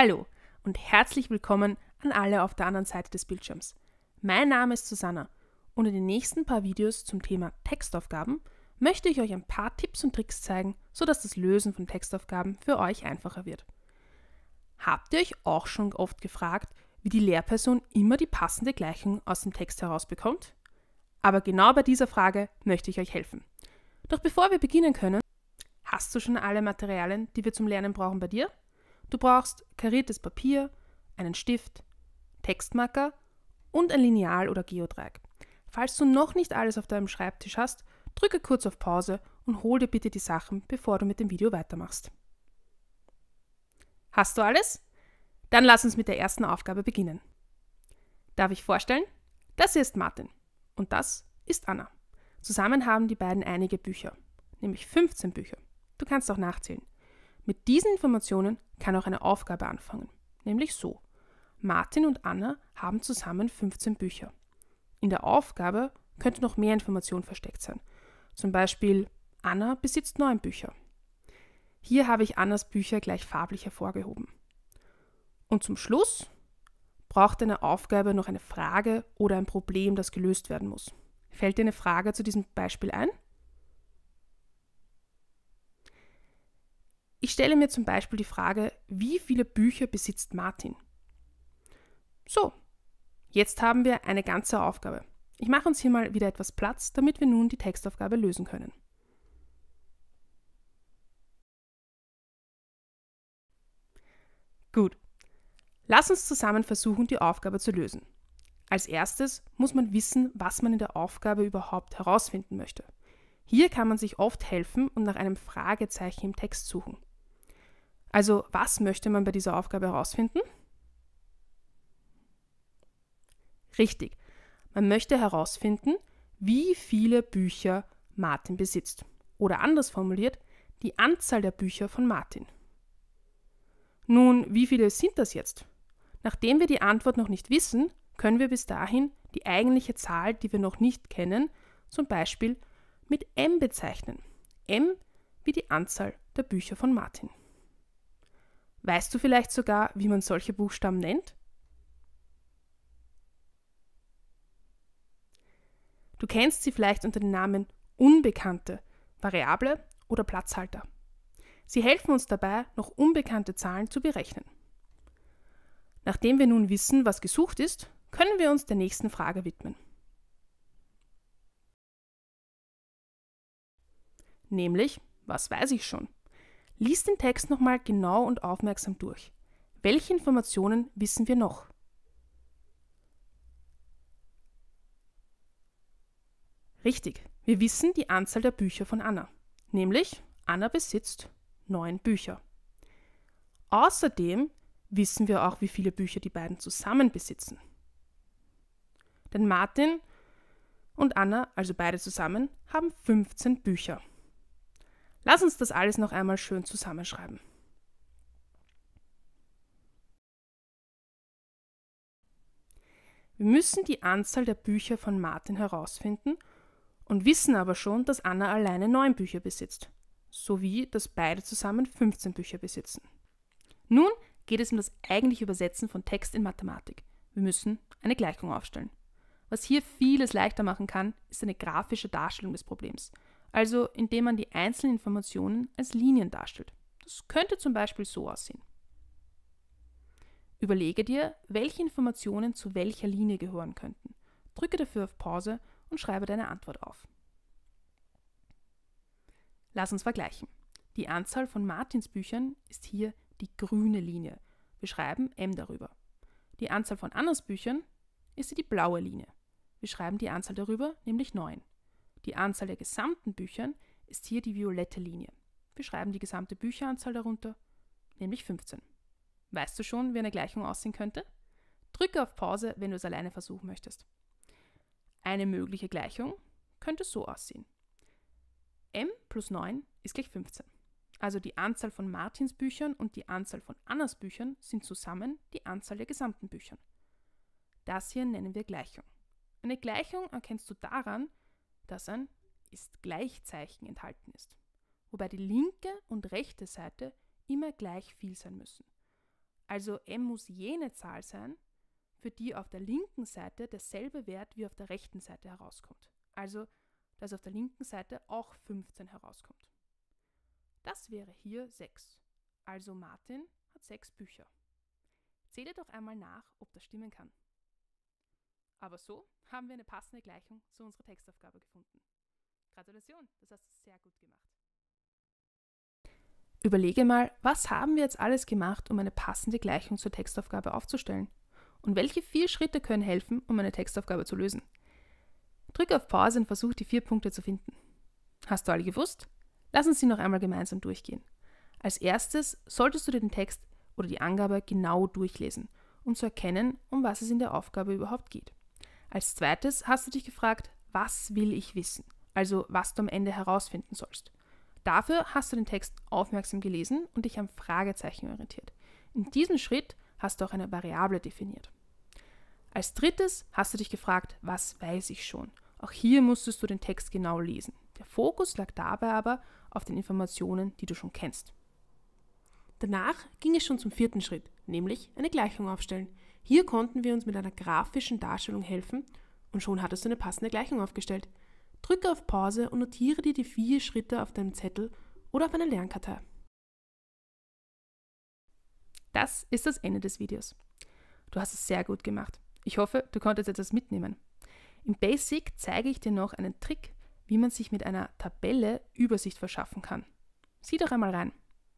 Hallo und herzlich willkommen an alle auf der anderen Seite des Bildschirms. Mein Name ist Susanna und in den nächsten paar Videos zum Thema Textaufgaben möchte ich euch ein paar Tipps und Tricks zeigen, sodass das Lösen von Textaufgaben für euch einfacher wird. Habt ihr euch auch schon oft gefragt, wie die Lehrperson immer die passende Gleichung aus dem Text herausbekommt? Aber genau bei dieser Frage möchte ich euch helfen. Doch bevor wir beginnen können, hast du schon alle Materialien, die wir zum Lernen brauchen, bei dir? Du brauchst kariertes Papier, einen Stift, Textmarker und ein Lineal oder Geodreieck. Falls du noch nicht alles auf deinem Schreibtisch hast, drücke kurz auf Pause und hol dir bitte die Sachen, bevor du mit dem Video weitermachst. Hast du alles? Dann lass uns mit der ersten Aufgabe beginnen. Darf ich vorstellen? Das hier ist Martin und das ist Anna. Zusammen haben die beiden einige Bücher, nämlich 15 Bücher. Du kannst auch nachzählen. Mit diesen Informationen kann auch eine Aufgabe anfangen, nämlich so. Martin und Anna haben zusammen 15 Bücher. In der Aufgabe könnte noch mehr Information versteckt sein. Zum Beispiel Anna besitzt neun Bücher. Hier habe ich Annas Bücher gleich farblich hervorgehoben. Und zum Schluss braucht eine Aufgabe noch eine Frage oder ein Problem, das gelöst werden muss. Fällt dir eine Frage zu diesem Beispiel ein? Ich stelle mir zum Beispiel die Frage, wie viele Bücher besitzt Martin? So, jetzt haben wir eine ganze Aufgabe. Ich mache uns hier mal wieder etwas Platz, damit wir nun die Textaufgabe lösen können. Gut. Lass uns zusammen versuchen, die Aufgabe zu lösen. Als erstes muss man wissen, was man in der Aufgabe überhaupt herausfinden möchte. Hier kann man sich oft helfen und nach einem Fragezeichen im Text suchen. Also was möchte man bei dieser Aufgabe herausfinden? Richtig, man möchte herausfinden, wie viele Bücher Martin besitzt. Oder anders formuliert, die Anzahl der Bücher von Martin. Nun, wie viele sind das jetzt? Nachdem wir die Antwort noch nicht wissen, können wir bis dahin die eigentliche Zahl, die wir noch nicht kennen, zum Beispiel mit m bezeichnen. m wie die Anzahl der Bücher von Martin. Weißt du vielleicht sogar, wie man solche Buchstaben nennt? Du kennst sie vielleicht unter den Namen Unbekannte, Variable oder Platzhalter. Sie helfen uns dabei, noch unbekannte Zahlen zu berechnen. Nachdem wir nun wissen, was gesucht ist, können wir uns der nächsten Frage widmen. Nämlich, was weiß ich schon? Lies den Text nochmal genau und aufmerksam durch. Welche Informationen wissen wir noch? Richtig, wir wissen die Anzahl der Bücher von Anna, nämlich Anna besitzt neun Bücher. Außerdem wissen wir auch, wie viele Bücher die beiden zusammen besitzen. Denn Martin und Anna, also beide zusammen, haben 15 Bücher. Lass uns das alles noch einmal schön zusammenschreiben. Wir müssen die Anzahl der Bücher von Martin herausfinden und wissen aber schon, dass Anna alleine neun Bücher besitzt, sowie dass beide zusammen 15 Bücher besitzen. Nun geht es um das eigentliche Übersetzen von Text in Mathematik. Wir müssen eine Gleichung aufstellen. Was hier vieles leichter machen kann, ist eine grafische Darstellung des Problems also indem man die einzelnen Informationen als Linien darstellt. Das könnte zum Beispiel so aussehen. Überlege dir, welche Informationen zu welcher Linie gehören könnten. Drücke dafür auf Pause und schreibe deine Antwort auf. Lass uns vergleichen. Die Anzahl von Martins Büchern ist hier die grüne Linie. Wir schreiben M darüber. Die Anzahl von Annas Büchern ist hier die blaue Linie. Wir schreiben die Anzahl darüber, nämlich 9. Die Anzahl der gesamten Bücher ist hier die violette Linie. Wir schreiben die gesamte Bücheranzahl darunter, nämlich 15. Weißt du schon, wie eine Gleichung aussehen könnte? Drücke auf Pause, wenn du es alleine versuchen möchtest. Eine mögliche Gleichung könnte so aussehen. m plus 9 ist gleich 15. Also die Anzahl von Martins Büchern und die Anzahl von Annas Büchern sind zusammen die Anzahl der gesamten Büchern. Das hier nennen wir Gleichung. Eine Gleichung erkennst du daran, dass ein ist Gleichzeichen enthalten ist, wobei die linke und rechte Seite immer gleich viel sein müssen. Also m muss jene Zahl sein, für die auf der linken Seite derselbe Wert wie auf der rechten Seite herauskommt. Also, dass auf der linken Seite auch 15 herauskommt. Das wäre hier 6. Also Martin hat 6 Bücher. Zähle doch einmal nach, ob das stimmen kann. Aber so haben wir eine passende Gleichung zu unserer Textaufgabe gefunden. Gratulation, das hast du sehr gut gemacht. Überlege mal, was haben wir jetzt alles gemacht, um eine passende Gleichung zur Textaufgabe aufzustellen? Und welche vier Schritte können helfen, um eine Textaufgabe zu lösen? Drücke auf Pause und versuch die vier Punkte zu finden. Hast du alle gewusst? Lass uns sie noch einmal gemeinsam durchgehen. Als erstes solltest du dir den Text oder die Angabe genau durchlesen, um zu erkennen, um was es in der Aufgabe überhaupt geht. Als zweites hast du dich gefragt, was will ich wissen? Also was du am Ende herausfinden sollst. Dafür hast du den Text aufmerksam gelesen und dich am Fragezeichen orientiert. In diesem Schritt hast du auch eine Variable definiert. Als drittes hast du dich gefragt, was weiß ich schon? Auch hier musstest du den Text genau lesen. Der Fokus lag dabei aber auf den Informationen, die du schon kennst. Danach ging es schon zum vierten Schritt, nämlich eine Gleichung aufstellen. Hier konnten wir uns mit einer grafischen Darstellung helfen und schon hattest du eine passende Gleichung aufgestellt. Drücke auf Pause und notiere dir die vier Schritte auf deinem Zettel oder auf einer Lernkartei. Das ist das Ende des Videos. Du hast es sehr gut gemacht. Ich hoffe, du konntest etwas mitnehmen. Im Basic zeige ich dir noch einen Trick, wie man sich mit einer Tabelle Übersicht verschaffen kann. Sieh doch einmal rein.